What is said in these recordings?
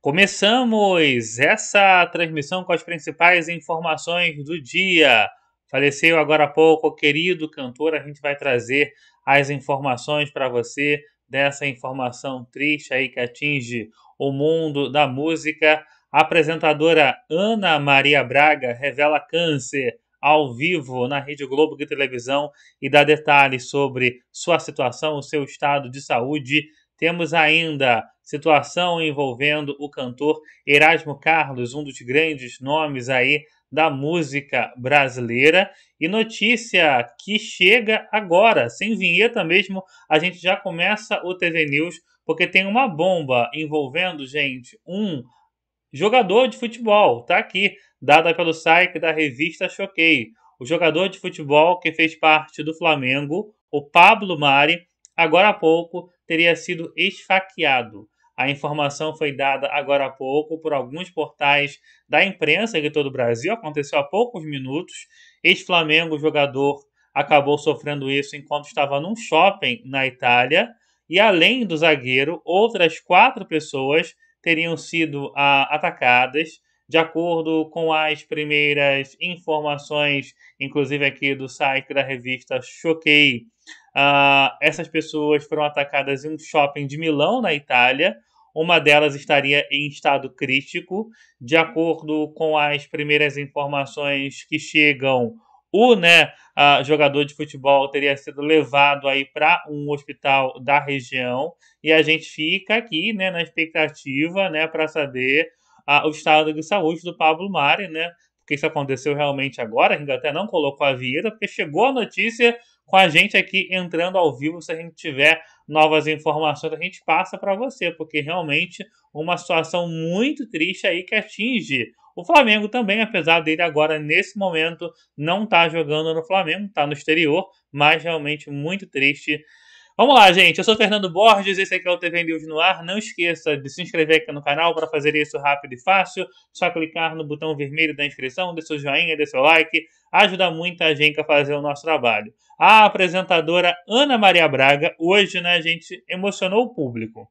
Começamos essa transmissão com as principais informações do dia. Faleceu agora há pouco o querido cantor, a gente vai trazer as informações para você dessa informação triste aí que atinge o mundo da música. A apresentadora Ana Maria Braga revela câncer ao vivo na Rede Globo de televisão e dá detalhes sobre sua situação, o seu estado de saúde temos ainda situação envolvendo o cantor Erasmo Carlos, um dos grandes nomes aí da música brasileira. E notícia que chega agora, sem vinheta mesmo, a gente já começa o TV News, porque tem uma bomba envolvendo, gente, um jogador de futebol, tá aqui, dada pelo site da revista Choquei. O jogador de futebol que fez parte do Flamengo, o Pablo Mari, agora há pouco teria sido esfaqueado. A informação foi dada agora há pouco por alguns portais da imprensa de todo o Brasil, aconteceu há poucos minutos. Ex-Flamengo, jogador, acabou sofrendo isso enquanto estava num shopping na Itália. E além do zagueiro, outras quatro pessoas teriam sido ah, atacadas. De acordo com as primeiras informações, inclusive aqui do site da revista Choquei, ah, essas pessoas foram atacadas em um shopping de Milão, na Itália. Uma delas estaria em estado crítico. De acordo com as primeiras informações que chegam, o né, uh, jogador de futebol teria sido levado aí para um hospital da região. E a gente fica aqui né, na expectativa né, para saber uh, o estado de saúde do Pablo Mari, né? Porque isso aconteceu realmente agora. A até não colocou a vida, porque chegou a notícia com a gente aqui entrando ao vivo. Se a gente tiver novas informações, a gente passa para você, porque realmente uma situação muito triste aí que atinge o Flamengo também, apesar dele agora nesse momento não estar tá jogando no Flamengo, está no exterior, mas realmente muito triste Vamos lá, gente. Eu sou o Fernando Borges, esse aqui é o TV News no ar. Não esqueça de se inscrever aqui no canal para fazer isso rápido e fácil. Só clicar no botão vermelho da inscrição, dê seu joinha, dê seu like. Ajuda muito a gente a fazer o nosso trabalho. A apresentadora Ana Maria Braga, hoje, né, gente, emocionou o público.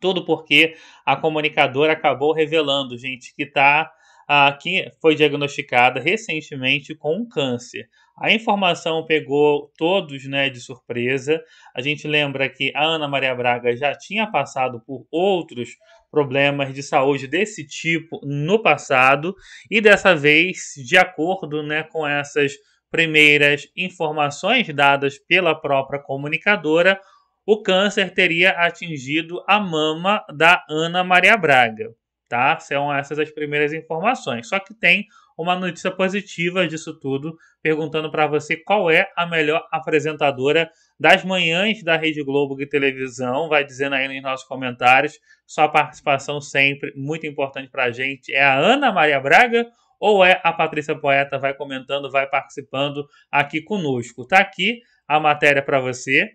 Tudo porque a comunicadora acabou revelando, gente, que está ah, que foi diagnosticada recentemente com um câncer. A informação pegou todos né, de surpresa. A gente lembra que a Ana Maria Braga já tinha passado por outros problemas de saúde desse tipo no passado e dessa vez, de acordo né, com essas primeiras informações dadas pela própria comunicadora, o câncer teria atingido a mama da Ana Maria Braga tá? São essas as primeiras informações. Só que tem uma notícia positiva disso tudo, perguntando para você qual é a melhor apresentadora das manhãs da Rede Globo de televisão. Vai dizendo aí nos nossos comentários. Sua participação sempre muito importante para a gente. É a Ana Maria Braga ou é a Patrícia Poeta? Vai comentando, vai participando aqui conosco. Tá aqui a matéria para você.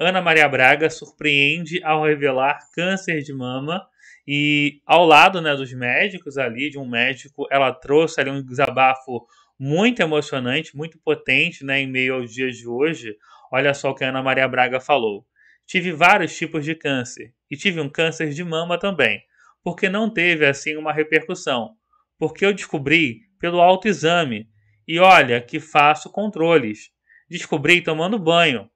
Ana Maria Braga surpreende ao revelar câncer de mama e ao lado né, dos médicos ali, de um médico, ela trouxe ali um desabafo muito emocionante, muito potente né, em meio aos dias de hoje. Olha só o que a Ana Maria Braga falou. Tive vários tipos de câncer e tive um câncer de mama também, porque não teve assim uma repercussão, porque eu descobri pelo autoexame e olha que faço controles. Descobri tomando banho.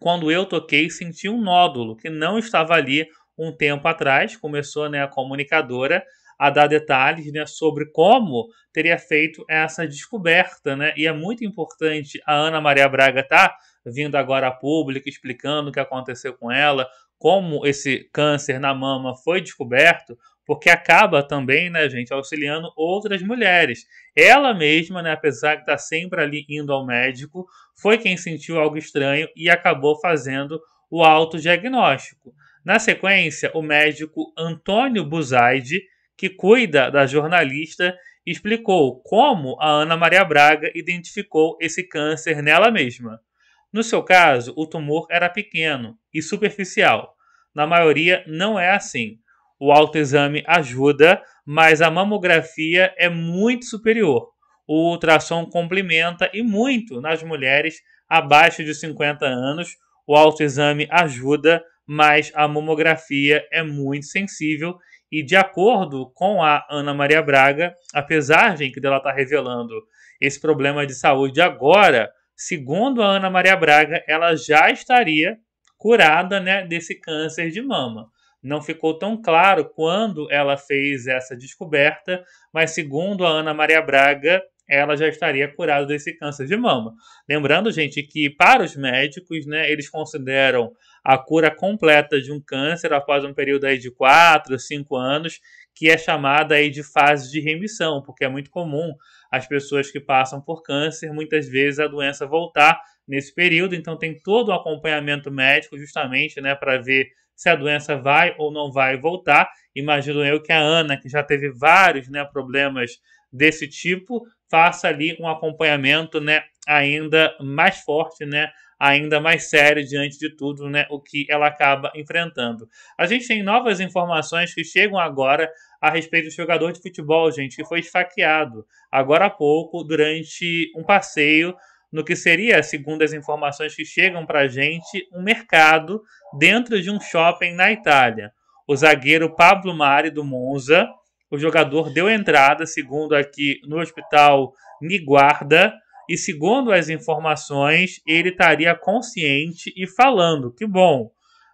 Quando eu toquei, senti um nódulo que não estava ali um tempo atrás, começou né, a comunicadora a dar detalhes né, sobre como teria feito essa descoberta. Né? E é muito importante a Ana Maria Braga estar tá vindo agora a público, explicando o que aconteceu com ela, como esse câncer na mama foi descoberto, porque acaba também, né, gente, auxiliando outras mulheres. Ela mesma, né, apesar de estar tá sempre ali indo ao médico, foi quem sentiu algo estranho e acabou fazendo o autodiagnóstico. Na sequência, o médico Antônio Buzaide, que cuida da jornalista, explicou como a Ana Maria Braga identificou esse câncer nela mesma. No seu caso, o tumor era pequeno e superficial. Na maioria, não é assim. O autoexame ajuda, mas a mamografia é muito superior. O ultrassom complementa e muito nas mulheres abaixo de 50 anos. O autoexame ajuda, mas a mamografia é muito sensível e de acordo com a Ana Maria Braga, apesar gente, dela estar tá revelando esse problema de saúde agora, segundo a Ana Maria Braga, ela já estaria curada né, desse câncer de mama. Não ficou tão claro quando ela fez essa descoberta, mas segundo a Ana Maria Braga, ela já estaria curada desse câncer de mama. Lembrando, gente, que para os médicos, né, eles consideram a cura completa de um câncer após um período aí de 4, 5 anos, que é chamada aí de fase de remissão, porque é muito comum as pessoas que passam por câncer, muitas vezes a doença voltar nesse período, então tem todo um acompanhamento médico justamente, né, para ver se a doença vai ou não vai voltar. Imagino eu que a Ana, que já teve vários, né, problemas desse tipo, faça ali um acompanhamento, né, ainda mais forte, né, ainda mais sério diante de tudo né, o que ela acaba enfrentando. A gente tem novas informações que chegam agora a respeito do jogador de futebol, gente, que foi esfaqueado agora há pouco durante um passeio no que seria, segundo as informações que chegam para a gente, um mercado dentro de um shopping na Itália. O zagueiro Pablo Mari do Monza, o jogador deu entrada, segundo aqui, no hospital Niguarda, e segundo as informações, ele estaria consciente e falando. Que bom!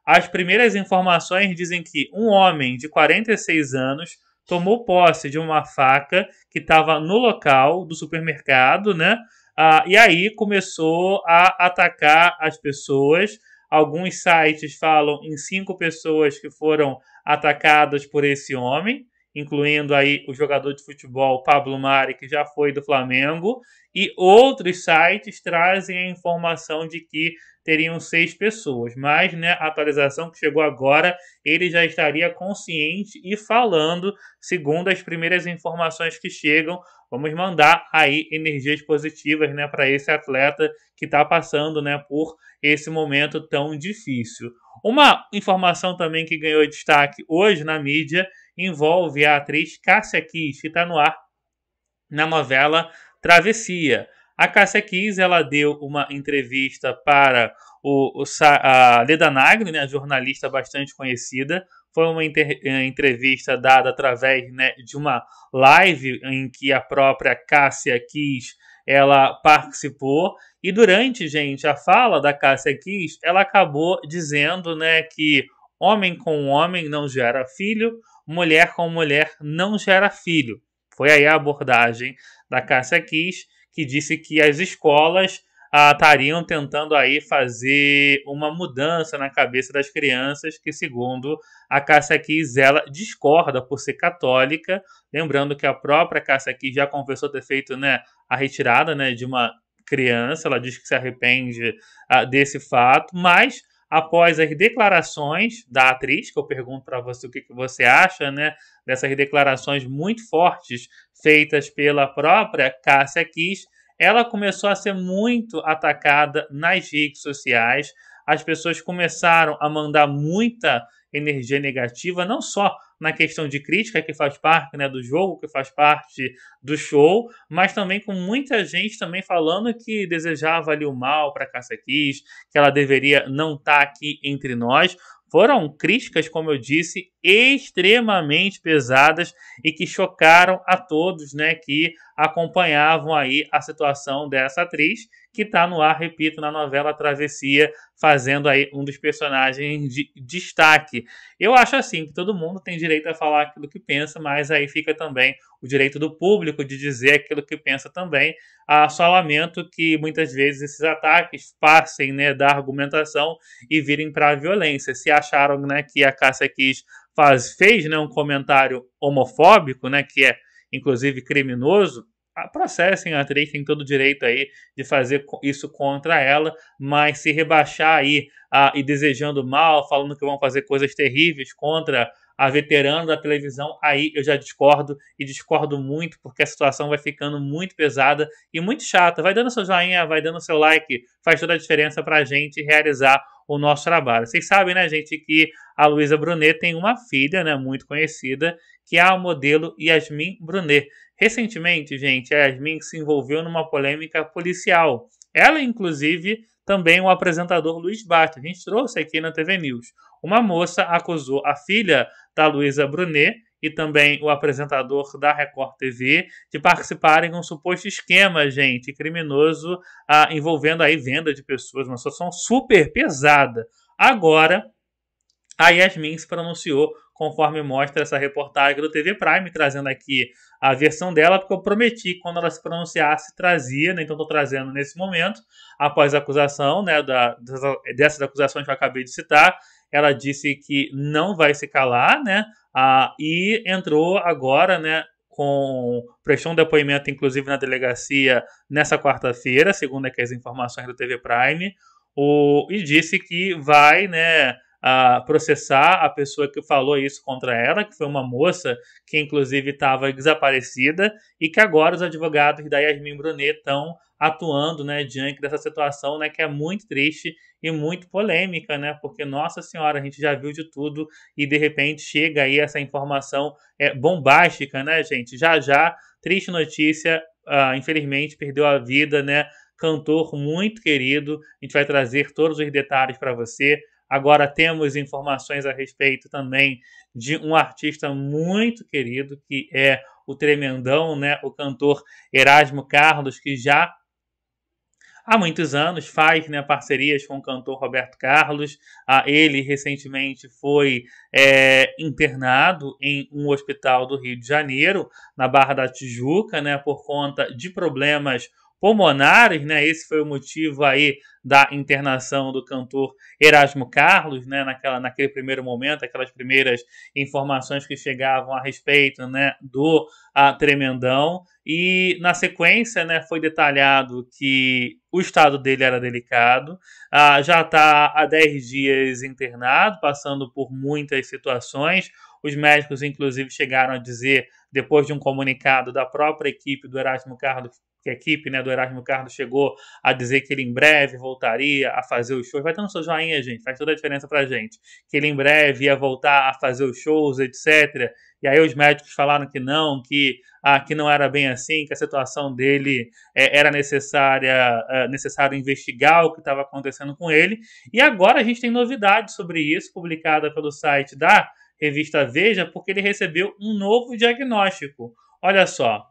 As primeiras informações dizem que um homem de 46 anos tomou posse de uma faca que estava no local do supermercado, né? Ah, e aí começou a atacar as pessoas. Alguns sites falam em cinco pessoas que foram atacadas por esse homem incluindo aí o jogador de futebol Pablo Mari, que já foi do Flamengo, e outros sites trazem a informação de que teriam seis pessoas, mas né, a atualização que chegou agora, ele já estaria consciente e falando, segundo as primeiras informações que chegam. Vamos mandar aí energias positivas né, para esse atleta que está passando né, por esse momento tão difícil. Uma informação também que ganhou destaque hoje na mídia envolve a atriz Cássia Kiss, que está no ar na novela Travessia. A Cássia Kiss, ela deu uma entrevista para o, o a Leda Nagri, né, jornalista bastante conhecida. Foi uma eh, entrevista dada através né, de uma live em que a própria Cássia Kiss ela participou e durante, gente, a fala da Cássia Kiss, ela acabou dizendo, né, que homem com homem não gera filho, mulher com mulher não gera filho. Foi aí a abordagem da Cássia Kiss que disse que as escolas ah, estariam tentando aí fazer uma mudança na cabeça das crianças, que segundo a Cássia Kiss, ela discorda por ser católica, lembrando que a própria Cássia Kiss já confessou ter feito né, a retirada né, de uma criança, ela diz que se arrepende ah, desse fato, mas após as declarações da atriz, que eu pergunto para você o que, que, você acha, né? Dessas declarações muito fortes feitas pela própria Cássia Kiss, ela começou a ser muito atacada nas redes sociais. As pessoas começaram a mandar muita energia negativa, não só na questão de crítica, que faz parte né, do jogo, que faz parte do show, mas também com muita gente também falando que desejava ali o mal para Cássia Kiss, que ela deveria não estar tá aqui entre nós foram críticas, como eu disse, extremamente pesadas e que chocaram a todos, né, que acompanhavam aí a situação dessa atriz, que está no ar, repito, na novela Travessia, fazendo aí um dos personagens de destaque. Eu acho assim que todo mundo tem direito a falar aquilo que pensa, mas aí fica também o direito do público de dizer aquilo que pensa também. Ah, só lamento que muitas vezes esses ataques passem né, da argumentação e virem para a violência. Se acharam né, que a Cássia Kiss faz, fez né, um comentário homofóbico, né, que é inclusive criminoso, ah, processem a atriz, tem todo o direito aí de fazer isso contra ela, mas se rebaixar aí ah, e desejando mal, falando que vão fazer coisas terríveis contra a veterana da televisão, aí eu já discordo e discordo muito, porque a situação vai ficando muito pesada e muito chata. Vai dando seu joinha, vai dando seu like, faz toda a diferença para a gente realizar o nosso trabalho. Vocês sabem, né, gente, que a Luísa Brunet tem uma filha, né, muito conhecida, que é a modelo Yasmin Brunet. Recentemente, gente, a Yasmin se envolveu numa polêmica policial. Ela, inclusive, também o é apresentador Luiz Bastos. A gente trouxe aqui na TV News. Uma moça acusou a filha da Luísa Brunet e também o apresentador da Record TV de participarem de um suposto esquema, gente, criminoso ah, envolvendo aí venda de pessoas, uma situação super pesada. Agora, a Yasmin se pronunciou conforme mostra essa reportagem do TV Prime, trazendo aqui a versão dela, porque eu prometi que quando ela se pronunciasse, trazia, né? então estou trazendo nesse momento, após a acusação, né, da, dessas acusações que eu acabei de citar, ela disse que não vai se calar, né? Ah, e entrou agora, né? Com, prestou um depoimento, inclusive, na delegacia nessa quarta-feira, segundo aqui as informações do TV Prime, o, e disse que vai, né? a ah, processar a pessoa que falou isso contra ela, que foi uma moça que inclusive estava desaparecida e que agora os advogados da Yasmin Brunet estão atuando, né, diante dessa situação, né, que é muito triste e muito polêmica, né, porque nossa senhora, a gente já viu de tudo e de repente chega aí essa informação é, bombástica, né, gente? Já já, triste notícia, ah, infelizmente perdeu a vida, né, cantor muito querido. A gente vai trazer todos os detalhes para você. Agora temos informações a respeito também de um artista muito querido que é o tremendão, né, o cantor Erasmo Carlos, que já há muitos anos, faz né, parcerias com o cantor Roberto Carlos. Ah, ele recentemente foi é, internado em um hospital do Rio de Janeiro, na Barra da Tijuca, né, por conta de problemas pulmonares, né? Esse foi o motivo aí da internação do cantor Erasmo Carlos, né? Naquela, naquele primeiro momento, aquelas primeiras informações que chegavam a respeito, né? Do a, Tremendão e na sequência, né? Foi detalhado que o estado dele era delicado, Ah, já está há 10 dias internado, passando por muitas situações. Os médicos, inclusive, chegaram a dizer depois de um comunicado da própria equipe do Erasmo Carlos, que a equipe né, do Erasmo Carlos chegou a dizer que ele em breve voltaria a fazer os shows. Vai dando seu joinha, gente, faz toda a diferença pra gente. Que ele em breve ia voltar a fazer os shows, etc. E aí os médicos falaram que não, que, ah, que não era bem assim, que a situação dele é, era necessária, é, necessário investigar o que estava acontecendo com ele. E agora a gente tem novidade sobre isso, publicada pelo site da revista Veja porque ele recebeu um novo diagnóstico. Olha só,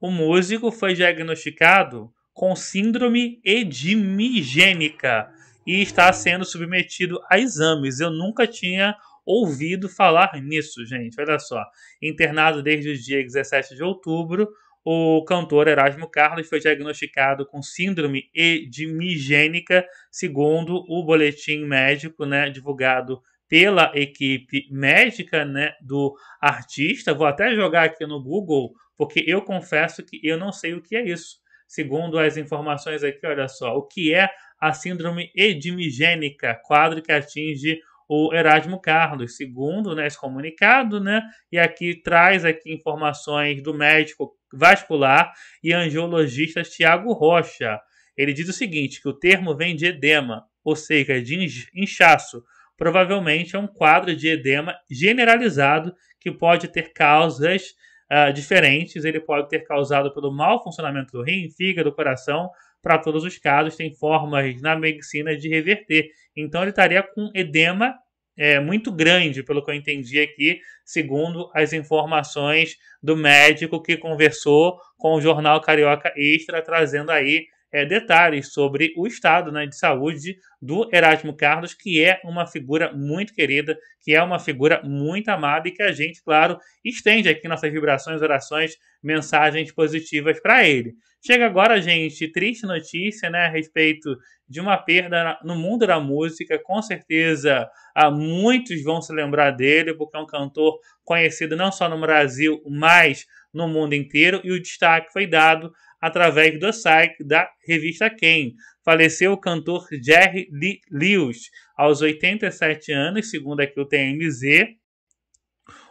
o músico foi diagnosticado com síndrome edimigênica e está sendo submetido a exames. Eu nunca tinha ouvido falar nisso, gente. Olha só. Internado desde o dia 17 de outubro, o cantor Erasmo Carlos foi diagnosticado com síndrome edimigênica, segundo o boletim médico né, divulgado pela equipe médica né, do artista. Vou até jogar aqui no Google, porque eu confesso que eu não sei o que é isso. Segundo as informações aqui, olha só, o que é a síndrome edimigênica, quadro que atinge o Erasmo Carlos, segundo né, esse comunicado, né? E aqui traz aqui informações do médico vascular e angiologista Tiago Rocha. Ele diz o seguinte, que o termo vem de edema, ou seja, de inchaço provavelmente é um quadro de edema generalizado que pode ter causas uh, diferentes. Ele pode ter causado pelo mau funcionamento do rim, fígado, coração. Para todos os casos, tem formas na medicina de reverter. Então, ele estaria com edema é, muito grande, pelo que eu entendi aqui, segundo as informações do médico que conversou com o jornal Carioca Extra, trazendo aí é, detalhes sobre o estado né, de saúde do Erasmo Carlos, que é uma figura muito querida, que é uma figura muito amada e que a gente, claro, estende aqui nossas vibrações, orações, mensagens positivas para ele. Chega agora, gente, triste notícia né, a respeito de uma perda no mundo da música. Com certeza, muitos vão se lembrar dele, porque é um cantor conhecido não só no Brasil, mas no mundo inteiro, e o destaque foi dado através do site da revista Quem. Faleceu o cantor Jerry Lee Lewis aos 87 anos, segundo aqui o TMZ.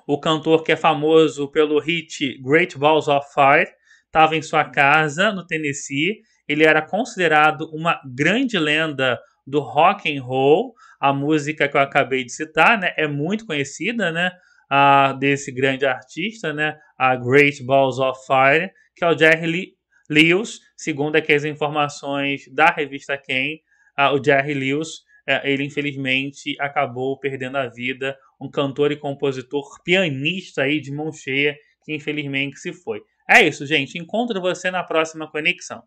O cantor que é famoso pelo hit Great Balls of Fire estava em sua casa no Tennessee. Ele era considerado uma grande lenda do rock and roll. A música que eu acabei de citar, né, é muito conhecida, né, a, desse grande artista, né, a Great Balls of Fire, que é o Jerry Lee Lewis, segundo aqui as informações da revista Quem, uh, ah, o Jerry Lewis, uh, ele infelizmente acabou perdendo a vida, um cantor e compositor, pianista aí de mão cheia, que infelizmente se foi. É isso, gente. Encontro você na próxima conexão.